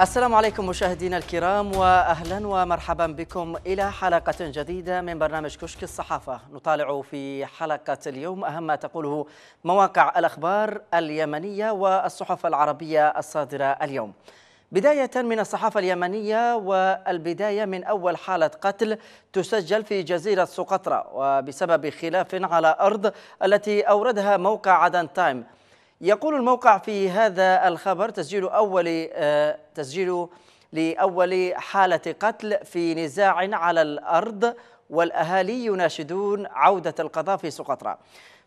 السلام عليكم مشاهدينا الكرام واهلا ومرحبا بكم الى حلقه جديده من برنامج كشك الصحافه، نطالع في حلقه اليوم اهم ما تقوله مواقع الاخبار اليمنيه والصحف العربيه الصادره اليوم. بداية من الصحافة اليمنية والبداية من أول حالة قتل تسجل في جزيرة سقطرى وبسبب خلاف على أرض التي أوردها موقع عدن تايم يقول الموقع في هذا الخبر تسجيل أول آه، تسجيل لأول حالة قتل في نزاع على الأرض والأهالي يناشدون عودة القضاء في سقطرى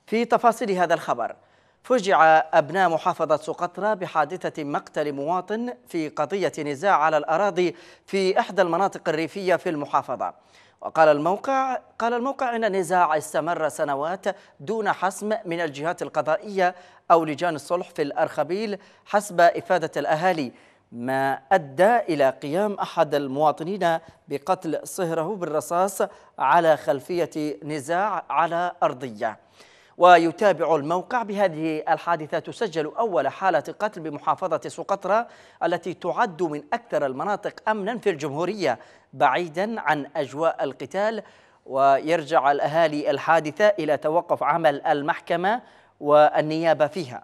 في تفاصيل هذا الخبر فجع أبناء محافظة سقطرى بحادثة مقتل مواطن في قضية نزاع على الأراضي في إحدى المناطق الريفية في المحافظة وقال الموقع قال الموقع ان النزاع استمر سنوات دون حسم من الجهات القضائيه او لجان الصلح في الارخبيل حسب افاده الاهالي ما ادى الى قيام احد المواطنين بقتل صهره بالرصاص على خلفيه نزاع على ارضيه ويتابع الموقع بهذه الحادثة تسجل أول حالة قتل بمحافظة سقطرى التي تعد من أكثر المناطق أمنا في الجمهورية بعيدا عن أجواء القتال ويرجع الأهالي الحادثة إلى توقف عمل المحكمة والنيابة فيها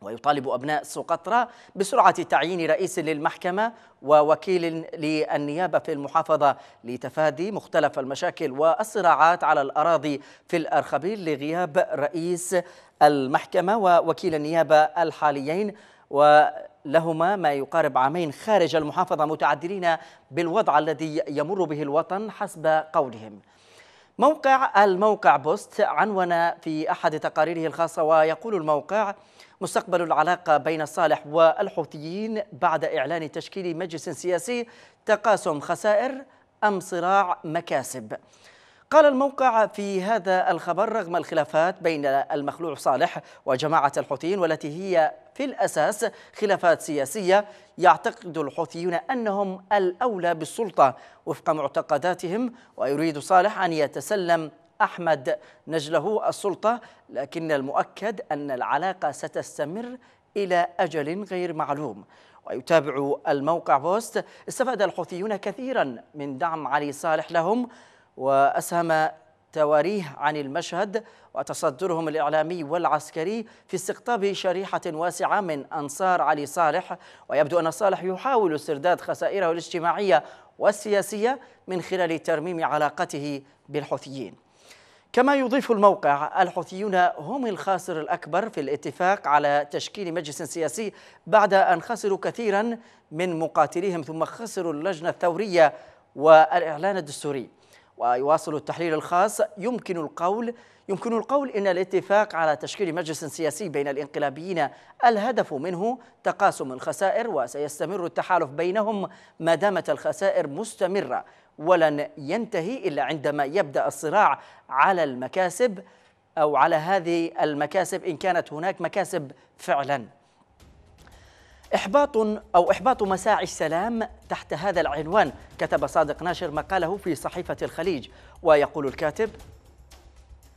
ويطالب أبناء سقطرى بسرعة تعيين رئيس للمحكمة ووكيل للنيابة في المحافظة لتفادي مختلف المشاكل والصراعات على الأراضي في الأرخبيل لغياب رئيس المحكمة ووكيل النيابة الحاليين ولهما ما يقارب عامين خارج المحافظة متعدلين بالوضع الذي يمر به الوطن حسب قولهم موقع الموقع بوست عنون في أحد تقاريره الخاصة ويقول الموقع مستقبل العلاقة بين صالح والحوثيين بعد إعلان تشكيل مجلس سياسي تقاسم خسائر أم صراع مكاسب قال الموقع في هذا الخبر رغم الخلافات بين المخلوع صالح وجماعة الحوثيين والتي هي في الأساس خلافات سياسية يعتقد الحوثيون أنهم الأولى بالسلطة وفق معتقداتهم ويريد صالح أن يتسلم أحمد نجله السلطة لكن المؤكد أن العلاقة ستستمر إلى أجل غير معلوم ويتابع الموقع بوست استفاد الحوثيون كثيرا من دعم علي صالح لهم وأسهم تواريه عن المشهد وتصدرهم الإعلامي والعسكري في استقطاب شريحة واسعة من أنصار علي صالح ويبدو أن صالح يحاول استرداد خسائره الاجتماعية والسياسية من خلال ترميم علاقته بالحوثيين كما يضيف الموقع الحوثيون هم الخاسر الأكبر في الاتفاق على تشكيل مجلس سياسي بعد أن خسروا كثيرا من مقاتليهم ثم خسروا اللجنة الثورية والإعلان الدستوري ويواصل التحليل الخاص يمكن القول يمكن القول إن الاتفاق على تشكيل مجلس سياسي بين الانقلابيين الهدف منه تقاسم الخسائر وسيستمر التحالف بينهم ما دامت الخسائر مستمرة ولن ينتهي إلا عندما يبدأ الصراع على المكاسب أو على هذه المكاسب إن كانت هناك مكاسب فعلا إحباط أو إحباط مساعي السلام تحت هذا العنوان كتب صادق ناشر مقاله في صحيفة الخليج ويقول الكاتب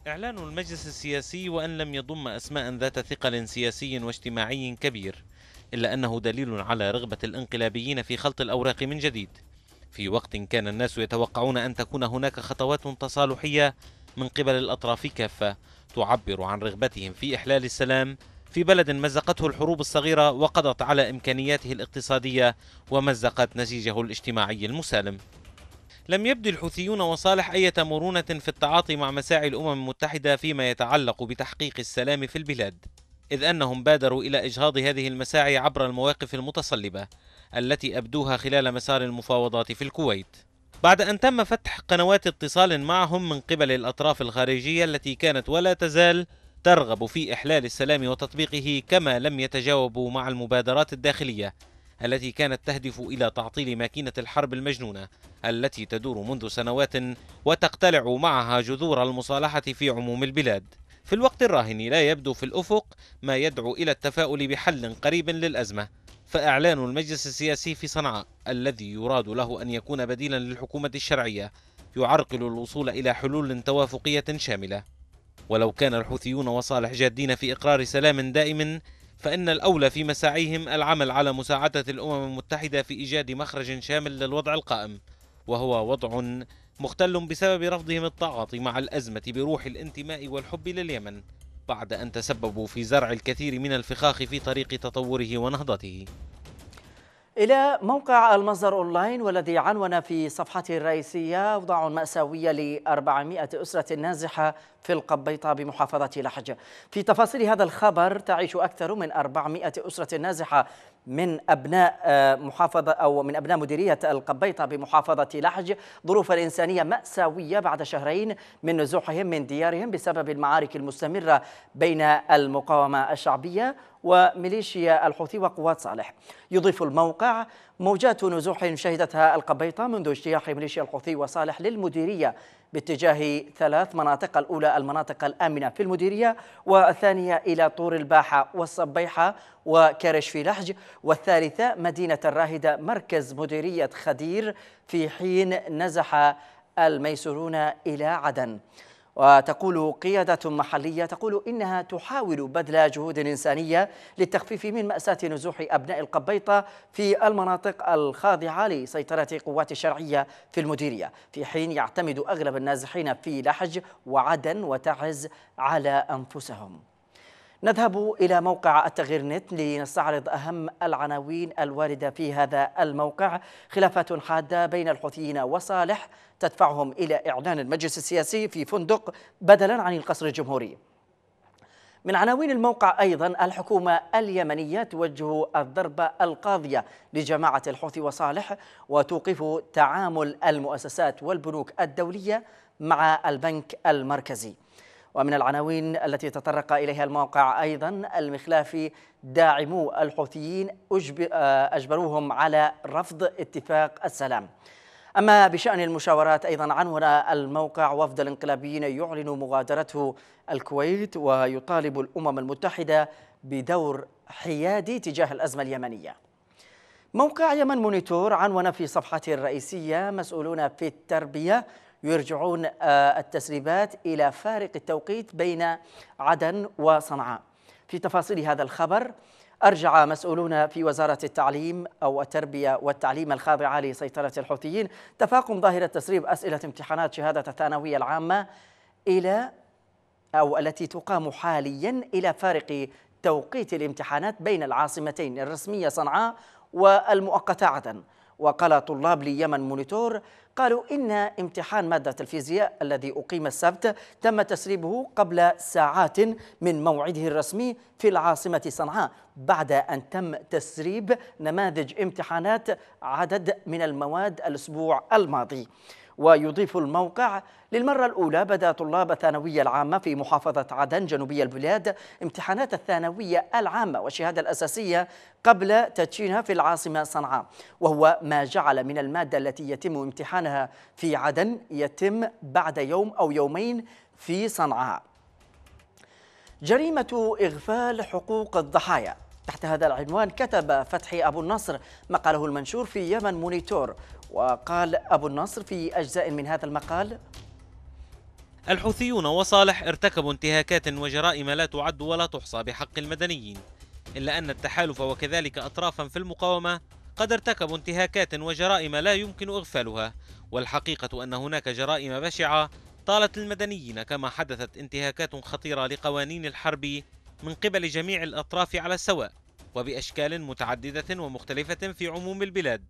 إعلان المجلس السياسي وأن لم يضم أسماء ذات ثقل سياسي واجتماعي كبير إلا أنه دليل على رغبة الانقلابيين في خلط الأوراق من جديد في وقت كان الناس يتوقعون أن تكون هناك خطوات تصالحية من قبل الأطراف كافة تعبر عن رغبتهم في إحلال السلام في بلد مزقته الحروب الصغيرة وقضت على إمكانياته الاقتصادية ومزقت نسيجه الاجتماعي المسالم لم يبدو الحوثيون وصالح أي مرونة في التعاطي مع مساعي الأمم المتحدة فيما يتعلق بتحقيق السلام في البلاد إذ أنهم بادروا إلى إجهاض هذه المساعي عبر المواقف المتصلبة التي أبدوها خلال مسار المفاوضات في الكويت بعد أن تم فتح قنوات اتصال معهم من قبل الأطراف الخارجية التي كانت ولا تزال ترغب في إحلال السلام وتطبيقه كما لم يتجاوبوا مع المبادرات الداخلية التي كانت تهدف إلى تعطيل ماكينة الحرب المجنونة التي تدور منذ سنوات وتقتلع معها جذور المصالحة في عموم البلاد في الوقت الراهن لا يبدو في الأفق ما يدعو إلى التفاؤل بحل قريب للأزمة فإعلان المجلس السياسي في صنعاء الذي يراد له أن يكون بديلا للحكومة الشرعية يعرقل الوصول إلى حلول توافقية شاملة ولو كان الحوثيون وصالح جادين في إقرار سلام دائم فإن الأولى في مساعيهم العمل على مساعدة الأمم المتحدة في إيجاد مخرج شامل للوضع القائم وهو وضع مختل بسبب رفضهم التعاطي مع الأزمة بروح الانتماء والحب لليمن بعد أن تسببوا في زرع الكثير من الفخاخ في طريق تطوره ونهضته إلى موقع المصدر أونلاين والذي عنون في صفحته الرئيسية أوضاع مأساوية ل 400 أسرة نازحة في القبيطة بمحافظة لحج في تفاصيل هذا الخبر تعيش أكثر من 400 أسرة نازحة من أبناء آه، محافظة أو من أبناء مديرية القبيطة بمحافظة لحج ظروفا إنسانية مأساوية بعد شهرين من نزوحهم من ديارهم بسبب المعارك المستمرة بين المقاومة الشعبية وميليشيا الحوثي وقوات صالح يضيف الموقع موجات نزوح شهدتها القبيطة منذ اجتياح ميليشيا الحوثي وصالح للمديرية باتجاه ثلاث مناطق الأولى المناطق الآمنة في المديرية والثانية إلى طور الباحة والصبيحة وكرش في لحج والثالثة مدينة الراهدة مركز مديرية خدير في حين نزح الميسورون إلى عدن وتقول قيادة محلية تقول إنها تحاول بذل جهود إنسانية للتخفيف من مأساة نزوح أبناء القبيطة في المناطق الخاضعة لسيطرة قوات الشرعية في المديرية في حين يعتمد أغلب النازحين في لحج وعدن وتعز على أنفسهم نذهب إلى موقع التغيير نت لنستعرض أهم العناوين الواردة في هذا الموقع خلافات حادة بين الحوثيين وصالح تدفعهم إلى إعلان المجلس السياسي في فندق بدلا عن القصر الجمهوري من عناوين الموقع أيضا الحكومة اليمنية توجه الضربة القاضية لجماعة الحوثي وصالح وتوقف تعامل المؤسسات والبنوك الدولية مع البنك المركزي ومن العناوين التي تطرق إليها الموقع أيضا المخلافي داعمو الحوثيين آه، أجبروهم على رفض اتفاق السلام أما بشأن المشاورات أيضا عنونا الموقع وفد الانقلابيين يعلن مغادرته الكويت ويطالب الأمم المتحدة بدور حيادي تجاه الأزمة اليمنية موقع يمن مونيتور عنون في صفحته الرئيسية مسؤولون في التربية يرجعون آه، التسريبات إلى فارق التوقيت بين عدن وصنعاء في تفاصيل هذا الخبر أرجع مسؤولون في وزارة التعليم أو التربية والتعليم الخاضعة لسيطرة الحوثيين تفاقم ظاهرة تسريب أسئلة امتحانات شهادة الثانوية العامة إلى أو التي تقام حاليا إلى فارق توقيت الامتحانات بين العاصمتين الرسمية صنعاء والمؤقتة عدن وقال طلاب ليمن مونيتور قالوا إن امتحان مادة الفيزياء الذي أقيم السبت تم تسريبه قبل ساعات من موعده الرسمي في العاصمة صنعاء بعد أن تم تسريب نماذج امتحانات عدد من المواد الأسبوع الماضي ويضيف الموقع للمرة الأولى بدأ طلاب الثانوية العامة في محافظة عدن جنوبي البلاد امتحانات الثانوية العامة والشهادة الأساسية قبل تدشينها في العاصمة صنعاء وهو ما جعل من المادة التي يتم امتحانها في عدن يتم بعد يوم أو يومين في صنعاء جريمة إغفال حقوق الضحايا تحت هذا العنوان كتب فتحي أبو النصر مقاله المنشور في يمن مونيتور وقال أبو النصر في أجزاء من هذا المقال الحوثيون وصالح ارتكبوا انتهاكات وجرائم لا تعد ولا تحصى بحق المدنيين إلا أن التحالف وكذلك أطرافا في المقاومة قد ارتكبوا انتهاكات وجرائم لا يمكن إغفالها والحقيقة أن هناك جرائم بشعة طالت المدنيين كما حدثت انتهاكات خطيرة لقوانين الحرب من قبل جميع الأطراف على السواء وبأشكال متعددة ومختلفة في عموم البلاد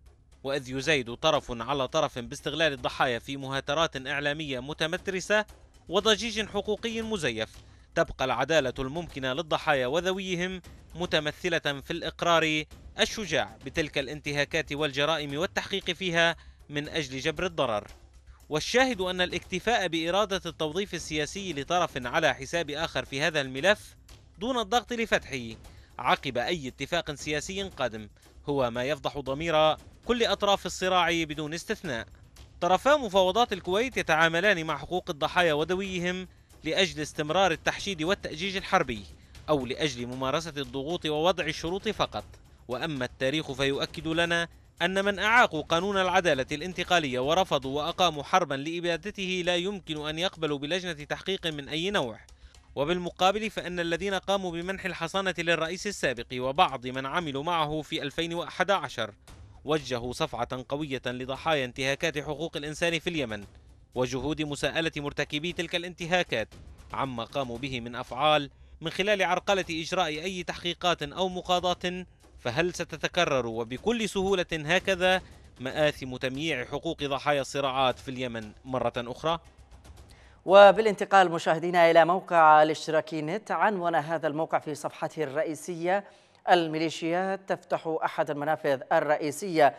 وإذ يزايد طرف على طرف باستغلال الضحايا في مهاترات إعلامية متمترسة وضجيج حقوقي مزيف تبقى العدالة الممكنة للضحايا وذويهم متمثلة في الإقرار الشجاع بتلك الانتهاكات والجرائم والتحقيق فيها من أجل جبر الضرر والشاهد أن الاكتفاء بإرادة التوظيف السياسي لطرف على حساب آخر في هذا الملف دون الضغط لفتحه عقب أي اتفاق سياسي قادم هو ما يفضح ضمير كل أطراف الصراع بدون استثناء طرفا مفاوضات الكويت يتعاملان مع حقوق الضحايا ودويهم لأجل استمرار التحشيد والتأجيج الحربي أو لأجل ممارسة الضغوط ووضع الشروط فقط وأما التاريخ فيؤكد لنا أن من أعاقوا قانون العدالة الانتقالية ورفضوا وأقاموا حربا لإبادته لا يمكن أن يقبلوا بلجنة تحقيق من أي نوع وبالمقابل فإن الذين قاموا بمنح الحصانة للرئيس السابق وبعض من عملوا معه في 2011 وجهوا صفعة قوية لضحايا انتهاكات حقوق الإنسان في اليمن وجهود مساءلة مرتكبي تلك الانتهاكات عما قاموا به من أفعال من خلال عرقلة إجراء أي تحقيقات أو مقاضاة فهل ستتكرر وبكل سهولة هكذا مآثم تمييع حقوق ضحايا الصراعات في اليمن مرة أخرى؟ وبالانتقال مشاهدينا إلى موقع الاشتراكي نت عنوان هذا الموقع في صفحته الرئيسية الميليشيات تفتح أحد المنافذ الرئيسية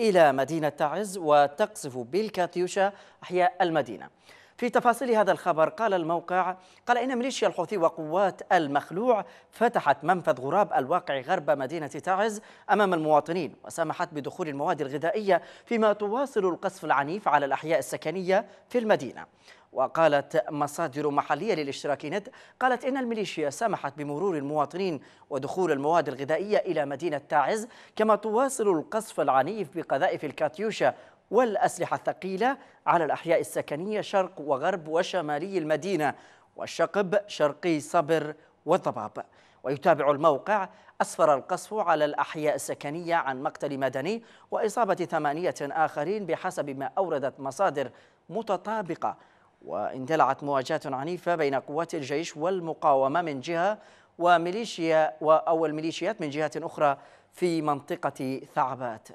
إلى مدينة تعز وتقصف بالكاتيوشا أحياء المدينة في تفاصيل هذا الخبر قال الموقع قال إن ميليشيا الحوثي وقوات المخلوع فتحت منفذ غراب الواقع غرب مدينة تعز أمام المواطنين وسمحت بدخول المواد الغذائية فيما تواصل القصف العنيف على الأحياء السكنية في المدينة وقالت مصادر محلية للاشتراك نت قالت إن الميليشيا سمحت بمرور المواطنين ودخول المواد الغذائية إلى مدينة تاعز كما تواصل القصف العنيف بقذائف الكاتيوشا والأسلحة الثقيلة على الأحياء السكنية شرق وغرب وشمالي المدينة والشقب شرقي صبر والضباب ويتابع الموقع أسفر القصف على الأحياء السكنية عن مقتل مدني وإصابة ثمانية آخرين بحسب ما أوردت مصادر متطابقة واندلعت مواجهات عنيفة بين قوات الجيش والمقاومة من جهة وميليشيا أو الميليشيات من جهة أخرى في منطقة ثعبات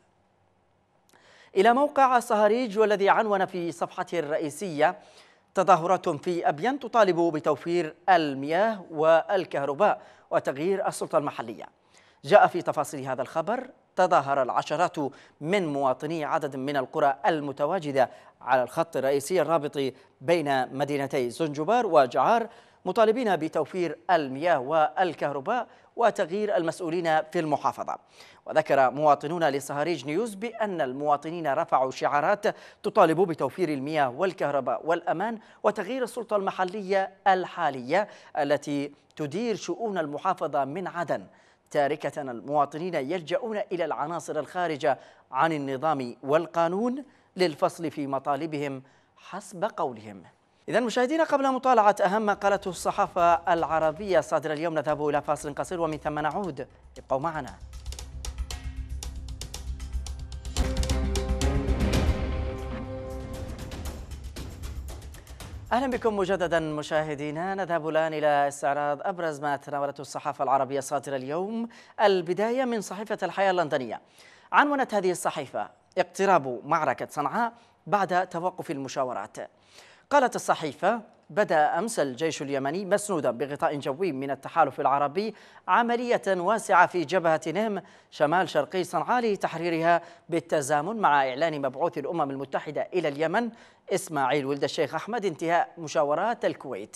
إلى موقع صهاريج والذي عنون في صفحته الرئيسية تظاهرات في أبين تطالب بتوفير المياه والكهرباء وتغيير السلطة المحلية جاء في تفاصيل هذا الخبر تظاهر العشرات من مواطني عدد من القرى المتواجدة على الخط الرئيسي الرابط بين مدينتي زنجبار وجعار مطالبين بتوفير المياه والكهرباء وتغيير المسؤولين في المحافظة وذكر مواطنون لصهاريج نيوز بأن المواطنين رفعوا شعارات تطالب بتوفير المياه والكهرباء والأمان وتغيير السلطة المحلية الحالية التي تدير شؤون المحافظة من عدن تاركة المواطنين يلجؤون إلى العناصر الخارجة عن النظام والقانون للفصل في مطالبهم حسب قولهم إذا مشاهدينا قبل مطالعة أهم ما قالته الصحافة العربية صادرة اليوم نذهب إلى فاصل قصير ومن ثم نعود ابقوا معنا أهلا بكم مجددا مشاهدينا نذهب الآن إلى استعراض أبرز ما تناولته الصحافة العربية صادرة اليوم البداية من صحيفة الحياة اللندنية عنونت هذه الصحيفة اقتراب معركة صنعاء بعد توقف المشاورات قالت الصحيفة بدأ أمس الجيش اليمني مسنودا بغطاء جوي من التحالف العربي عملية واسعة في جبهة نهم شمال شرقي صنعاء لتحريرها بالتزامن مع إعلان مبعوث الأمم المتحدة إلى اليمن إسماعيل ولد الشيخ أحمد انتهاء مشاورات الكويت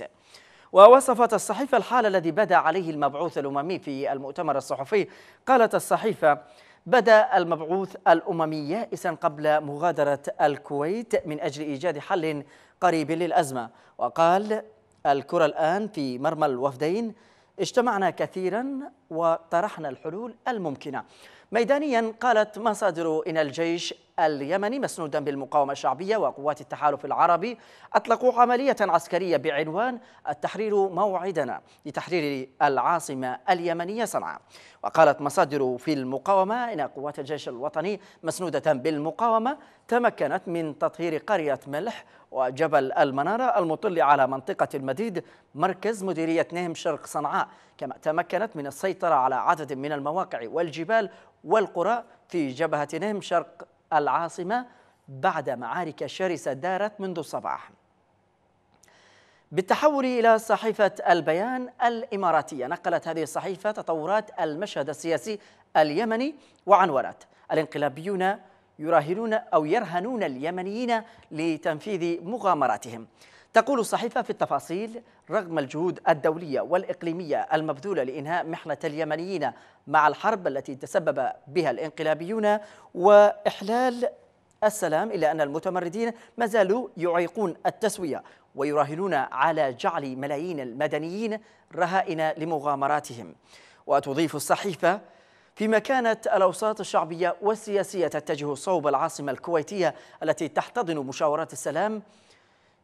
ووصفت الصحيفة الحال الذي بدا عليه المبعوث الأممي في المؤتمر الصحفي قالت الصحيفة بدا المبعوث الأممي يائسا قبل مغادرة الكويت من أجل إيجاد حل قريب للأزمة وقال الكرة الآن في مرمى الوفدين اجتمعنا كثيرا وطرحنا الحلول الممكنة ميدانيا قالت مصادر إن الجيش اليمني مسنودا بالمقاومة الشعبية وقوات التحالف العربي أطلقوا عملية عسكرية بعنوان التحرير موعدنا لتحرير العاصمة اليمنية صنعاء وقالت مصادر في المقاومة إن قوات الجيش الوطني مسنودة بالمقاومة تمكنت من تطهير قرية ملح وجبل المنارة المطل على منطقة المديد مركز مديرية نهم شرق صنعاء كما تمكنت من السيطرة على عدد من المواقع والجبال والقرى في جبهة نهم شرق العاصمة بعد معارك شرسة دارت منذ الصباح بالتحول إلى صحيفة البيان الإماراتية نقلت هذه الصحيفة تطورات المشهد السياسي اليمني وعنوانات الانقلابيون يراهنون أو يرهنون اليمنيين لتنفيذ مغامراتهم تقول الصحيفة في التفاصيل رغم الجهود الدولية والإقليمية المبذولة لإنهاء محنة اليمنيين مع الحرب التي تسبب بها الانقلابيون وإحلال السلام إلا أن المتمردين ما زالوا يعيقون التسوية ويراهنون على جعل ملايين المدنيين رهائن لمغامراتهم وتضيف الصحيفة فيما كانت الأوساط الشعبية والسياسية تتجه صوب العاصمة الكويتية التي تحتضن مشاورات السلام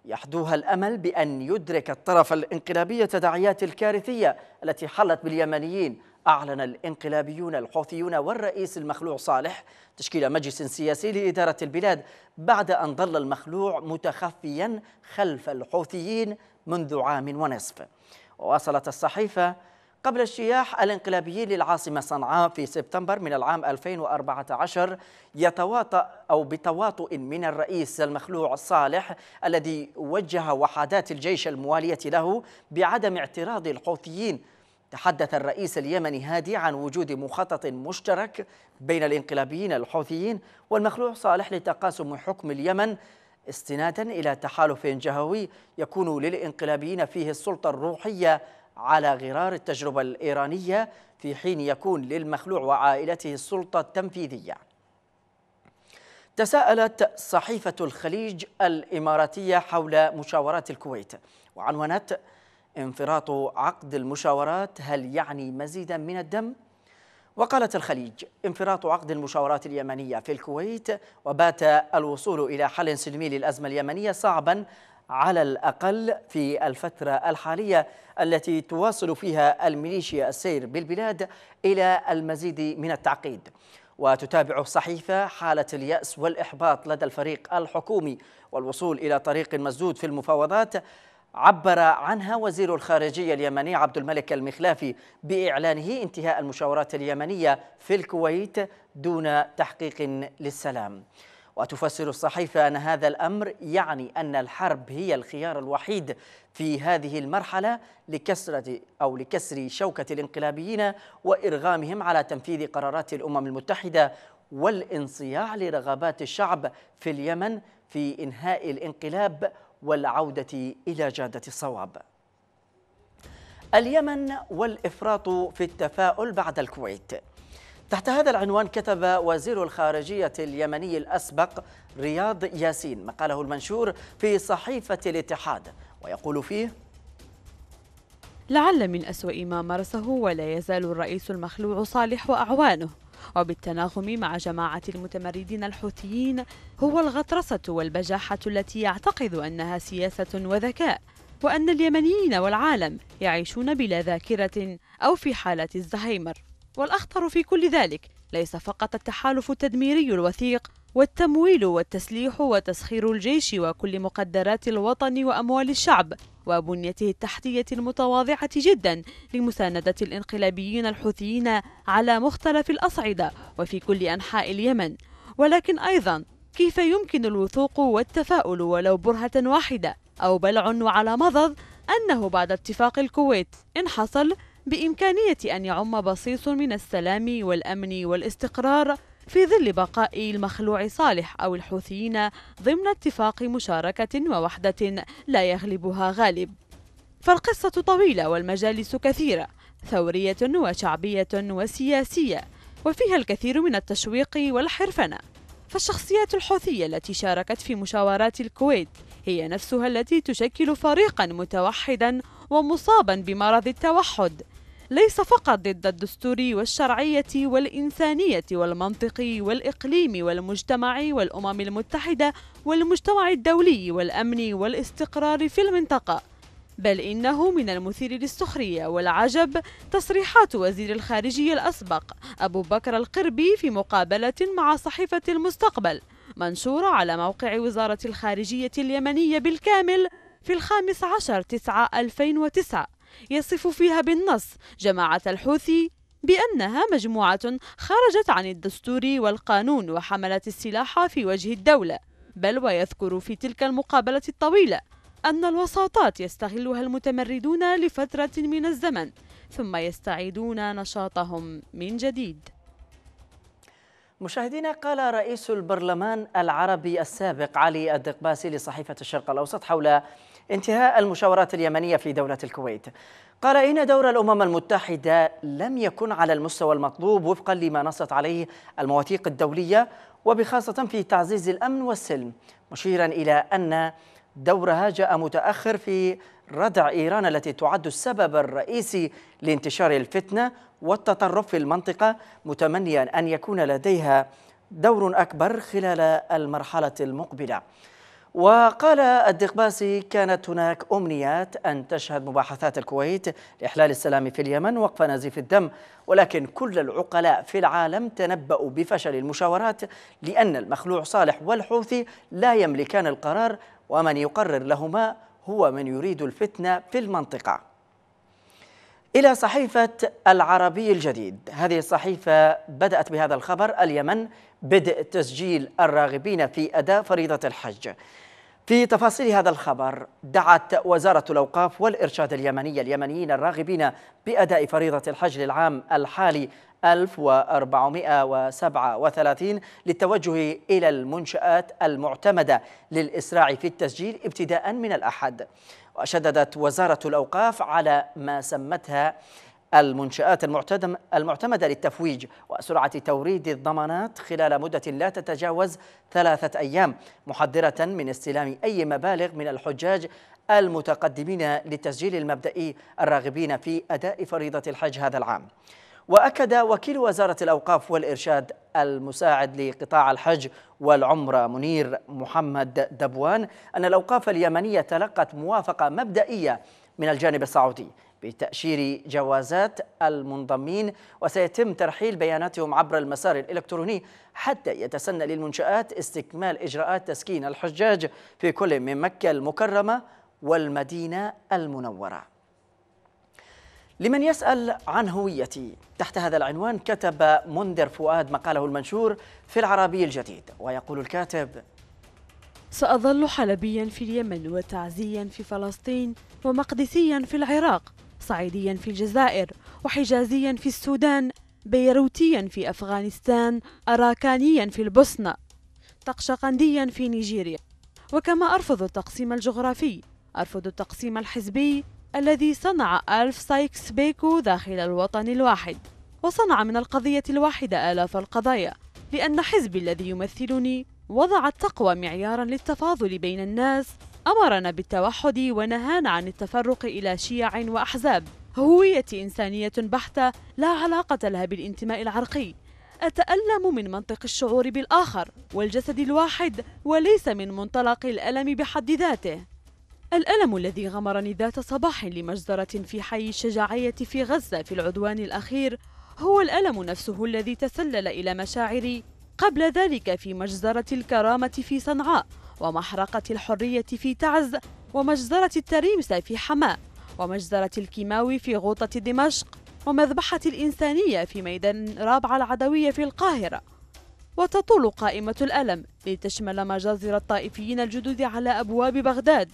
يحدوها الأمل بأن يدرك الطرف الانقلابي تداعيات الكارثية التي حلت باليمنيين أعلن الانقلابيون الحوثيون والرئيس المخلوع صالح تشكيل مجلس سياسي لإدارة البلاد بعد أن ظل المخلوع متخفيا خلف الحوثيين منذ عام ونصف وواصلت الصحيفة قبل اجتياح الانقلابيين للعاصمة صنعاء في سبتمبر من العام 2014 يتواطأ أو بتواطؤ من الرئيس المخلوع صالح الذي وجه وحدات الجيش الموالية له بعدم اعتراض الحوثيين تحدث الرئيس اليمني هادي عن وجود مخطط مشترك بين الانقلابيين الحوثيين والمخلوع صالح لتقاسم حكم اليمن استنادا إلى تحالف جهوي يكون للانقلابيين فيه السلطة الروحية على غرار التجربة الإيرانية في حين يكون للمخلوع وعائلته السلطة التنفيذية تساءلت صحيفة الخليج الإماراتية حول مشاورات الكويت وعنونت انفراط عقد المشاورات هل يعني مزيدا من الدم؟ وقالت الخليج انفراط عقد المشاورات اليمنية في الكويت وبات الوصول إلى حل سلمي للأزمة اليمنية صعبا على الأقل في الفترة الحالية التي تواصل فيها الميليشيا السير بالبلاد إلى المزيد من التعقيد وتتابع الصحيفة حالة اليأس والإحباط لدى الفريق الحكومي والوصول إلى طريق مسدود في المفاوضات عبر عنها وزير الخارجية اليمني عبد الملك المخلافي بإعلانه انتهاء المشاورات اليمنية في الكويت دون تحقيق للسلام وتفسر الصحيفة أن هذا الأمر يعني أن الحرب هي الخيار الوحيد في هذه المرحلة لكسرة أو لكسر شوكة الانقلابيين وإرغامهم على تنفيذ قرارات الأمم المتحدة والانصياع لرغبات الشعب في اليمن في إنهاء الانقلاب والعودة إلى جادة الصواب اليمن والإفراط في التفاؤل بعد الكويت تحت هذا العنوان كتب وزير الخارجية اليمني الأسبق رياض ياسين مقاله المنشور في صحيفة الاتحاد ويقول فيه لعل من أسوأ ما مارسه ولا يزال الرئيس المخلوع صالح وأعوانه وبالتناغم مع جماعة المتمردين الحوثيين هو الغطرسة والبجاحة التي يعتقد أنها سياسة وذكاء وأن اليمنيين والعالم يعيشون بلا ذاكرة أو في حالة الزهايمر والأخطر في كل ذلك ليس فقط التحالف التدميري الوثيق والتمويل والتسليح وتسخير الجيش وكل مقدرات الوطن وأموال الشعب وبنيته التحتية المتواضعة جدا لمساندة الانقلابيين الحوثيين على مختلف الأصعدة وفي كل أنحاء اليمن ولكن أيضا كيف يمكن الوثوق والتفاؤل ولو برهة واحدة أو بلع وعلى مضض أنه بعد اتفاق الكويت إن حصل بإمكانية أن يعم بصيص من السلام والأمن والاستقرار في ظل بقاء المخلوع صالح أو الحوثيين ضمن اتفاق مشاركة ووحدة لا يغلبها غالب فالقصة طويلة والمجالس كثيرة ثورية وشعبية وسياسية وفيها الكثير من التشويق والحرفنة فالشخصيات الحوثية التي شاركت في مشاورات الكويت هي نفسها التي تشكل فريقا متوحدا ومصابا بمرض التوحد ليس فقط ضد الدستور والشرعية والإنسانية والمنطق والإقليم والمجتمع والأمم المتحدة والمجتمع الدولي والأمن والاستقرار في المنطقة بل إنه من المثير للسخرية والعجب تصريحات وزير الخارجية الأسبق أبو بكر القربي في مقابلة مع صحيفة المستقبل منشورة على موقع وزارة الخارجية اليمنية بالكامل في الخامس عشر تسعة 2009 يصف فيها بالنص جماعة الحوثي بأنها مجموعة خرجت عن الدستور والقانون وحملت السلاح في وجه الدولة بل ويذكر في تلك المقابلة الطويلة أن الوساطات يستغلها المتمردون لفترة من الزمن ثم يستعيدون نشاطهم من جديد مشاهدينا قال رئيس البرلمان العربي السابق علي الدقباسي لصحيفة الشرق الأوسط حول انتهاء المشاورات اليمنية في دولة الكويت قال إن دور الأمم المتحدة لم يكن على المستوى المطلوب وفقا لما نصت عليه المواثيق الدولية وبخاصة في تعزيز الأمن والسلم مشيرا إلى أن دورها جاء متأخر في ردع إيران التي تعد السبب الرئيسي لانتشار الفتنة والتطرف في المنطقة متمنيا أن يكون لديها دور أكبر خلال المرحلة المقبلة وقال الدقباسي كانت هناك أمنيات أن تشهد مباحثات الكويت لإحلال السلام في اليمن وقف نزيف الدم ولكن كل العقلاء في العالم تنبأوا بفشل المشاورات لأن المخلوع صالح والحوثي لا يملكان القرار ومن يقرر لهما هو من يريد الفتنة في المنطقة إلى صحيفة العربي الجديد هذه الصحيفة بدأت بهذا الخبر اليمن بدء تسجيل الراغبين في أداء فريضة الحج في تفاصيل هذا الخبر دعت وزارة الأوقاف والإرشاد اليمنية اليمنيين الراغبين بأداء فريضة الحج للعام الحالي 1437 للتوجه إلى المنشآت المعتمدة للإسراع في التسجيل ابتداء من الأحد وشددت وزارة الأوقاف على ما سمتها المنشآت المعتمدة للتفويج وسرعة توريد الضمانات خلال مدة لا تتجاوز ثلاثة أيام محذرة من استلام أي مبالغ من الحجاج المتقدمين للتسجيل المبدئي الراغبين في أداء فريضة الحج هذا العام وأكد وكيل وزارة الأوقاف والإرشاد المساعد لقطاع الحج والعمرة منير محمد دبوان أن الأوقاف اليمنية تلقت موافقة مبدئية من الجانب السعودي بتأشير جوازات المنضمين وسيتم ترحيل بياناتهم عبر المسار الإلكتروني حتى يتسنى للمنشآت استكمال إجراءات تسكين الحجاج في كل من مكة المكرمة والمدينة المنورة لمن يسأل عن هويتي تحت هذا العنوان كتب منذر فؤاد مقاله المنشور في العربي الجديد ويقول الكاتب سأظل حلبيا في اليمن وتعزيا في فلسطين ومقدسيا في العراق صعيديا في الجزائر وحجازيا في السودان بيروتيا في أفغانستان أراكانيا في البوسنة طقشقنديا في نيجيريا وكما أرفض التقسيم الجغرافي أرفض التقسيم الحزبي الذي صنع ألف سايكس بيكو داخل الوطن الواحد وصنع من القضية الواحدة آلاف القضايا لأن حزبي الذي يمثلني وضع التقوى معيارا للتفاضل بين الناس أمرنا بالتوحد ونهانا عن التفرق إلى شيع وأحزاب هويتي إنسانية بحتة لا علاقة لها بالانتماء العرقي أتألم من منطق الشعور بالآخر والجسد الواحد وليس من منطلق الألم بحد ذاته الألم الذي غمرني ذات صباح لمجزرة في حي الشجاعية في غزة في العدوان الأخير هو الألم نفسه الذي تسلل إلى مشاعري قبل ذلك في مجزرة الكرامة في صنعاء ومحرقة الحرية في تعز ومجزرة التريمسة في حماة ومجزرة الكيماوي في غوطة دمشق ومذبحة الإنسانية في ميدان رابعة العدوية في القاهرة وتطول قائمة الألم لتشمل مجازر الطائفيين الجدد على أبواب بغداد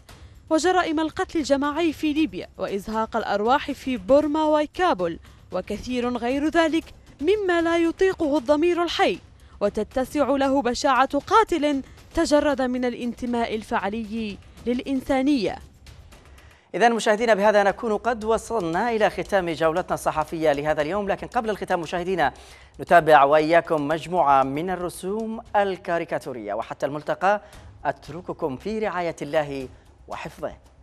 وجرائم القتل الجماعي في ليبيا وإزهاق الأرواح في بورما وكابول وكثير غير ذلك مما لا يطيقه الضمير الحي وتتسع له بشاعة قاتل تجرد من الانتماء الفعلي للإنسانية إذا مشاهدينا بهذا نكون قد وصلنا إلى ختام جولتنا الصحفية لهذا اليوم لكن قبل الختام مشاهدينا نتابع وإياكم مجموعة من الرسوم الكاريكاتورية وحتى الملتقى أترككم في رعاية الله وحفظه